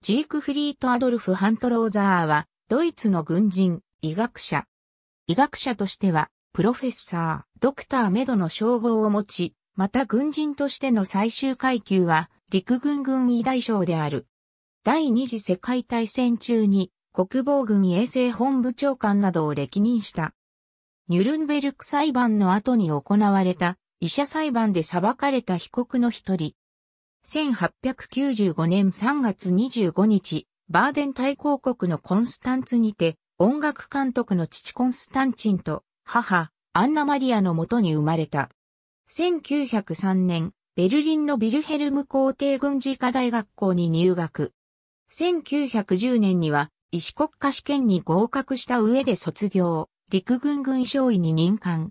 ジークフリート・アドルフ・ハントローザーは、ドイツの軍人、医学者。医学者としては、プロフェッサー、ドクターメドの称号を持ち、また軍人としての最終階級は、陸軍軍医大将である。第二次世界大戦中に、国防軍衛生本部長官などを歴任した。ニュルンベルク裁判の後に行われた、医者裁判で裁かれた被告の一人、1895年3月25日、バーデン大公国のコンスタンツにて、音楽監督の父コンスタンチンと母、アンナマリアのもとに生まれた。1903年、ベルリンのビルヘルム皇帝軍事医科大学校に入学。1910年には、医師国家試験に合格した上で卒業、陸軍軍将位に任官。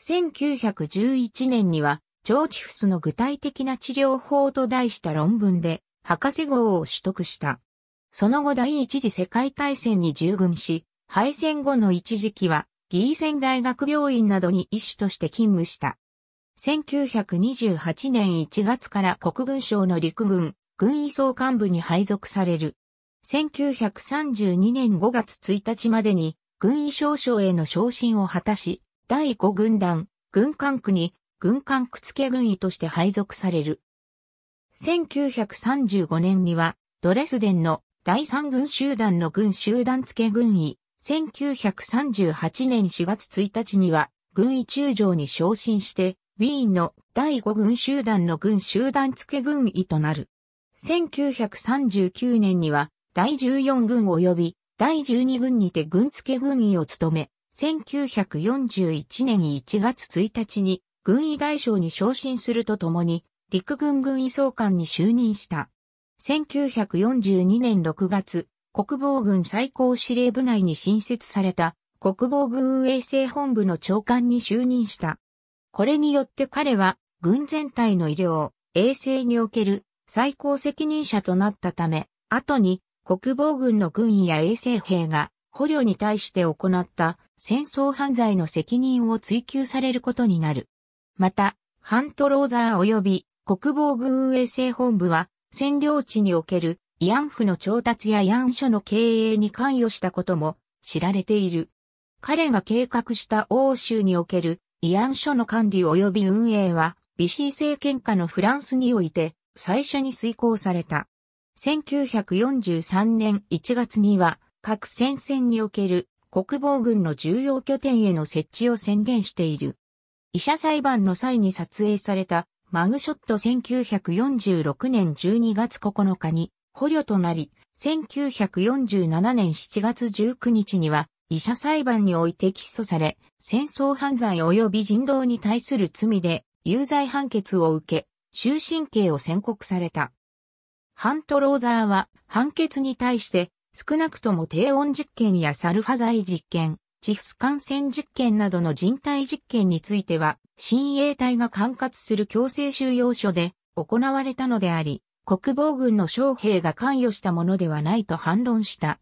1911年には、ジョーチフスの具体的な治療法と題した論文で、博士号を取得した。その後第一次世界大戦に従軍し、敗戦後の一時期は、ギーセン大学病院などに医師として勤務した。1928年1月から国軍省の陸軍、軍医総幹部に配属される。1932年5月1日までに、軍医少将への昇進を果たし、第5軍団、軍管区に軍艦くつけ軍医として配属される。1935年には、ドレスデンの第三軍集団の軍集団付軍医、1938年4月1日には、軍医中将に昇進して、ウィーンの第5軍集団の軍集団付軍医となる。1939年には、第14軍及び第12軍にて軍付軍医を務め、1941年1月1日に軍医外相に昇進するとともに、陸軍軍医総監に就任した。1942年6月、国防軍最高司令部内に新設された国防軍衛生本部の長官に就任した。これによって彼は軍全体の医療、衛生における最高責任者となったため、後に国防軍の軍医や衛生兵が捕虜に対して行った戦争犯罪の責任を追及されることになる。また、ハントローザー及び国防軍衛生本部は、占領地における慰安婦の調達や慰安所の経営に関与したことも知られている。彼が計画した欧州における慰安所の管理及び運営は、ビシー政権下のフランスにおいて最初に遂行された。1943年1月には、各戦線における国防軍の重要拠点への設置を宣言している。医者裁判の際に撮影されたマグショット1946年12月9日に捕虜となり、1947年7月19日には医者裁判において起訴され、戦争犯罪及び人道に対する罪で有罪判決を受け、終身刑を宣告された。ハントローザーは判決に対して少なくとも低温実験やサルファ剤実験、地フス感染実験などの人体実験については、新衛隊が管轄する強制収容所で行われたのであり、国防軍の将兵が関与したものではないと反論した。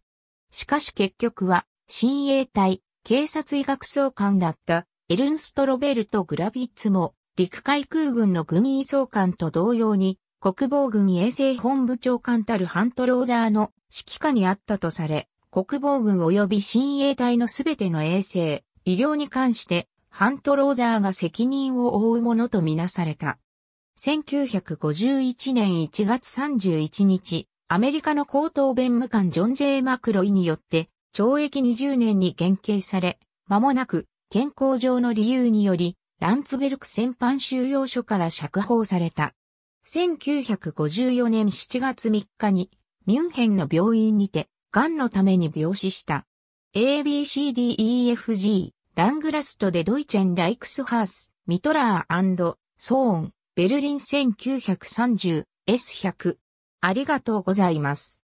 しかし結局は、新衛隊、警察医学総監だったエルンスト・ロベルト・グラビッツも、陸海空軍の軍医総監と同様に、国防軍衛生本部長官たるハント・ローザーの指揮下にあったとされ、国防軍及び親衛隊のすべての衛星、医療に関して、ハントローザーが責任を負うものとみなされた。1951年1月31日、アメリカの高等弁務官ジョン・ジェイ・マクロイによって、懲役20年に減刑され、間もなく、健康上の理由により、ランツベルク戦犯収容所から釈放された。1954年7月3日に、ミュンヘンの病院にて、ンのために病死した。ABCDEFG、ラングラストでドイチェン・ライクスハース、ミトラーソーン、ベルリン 1930S100。ありがとうございます。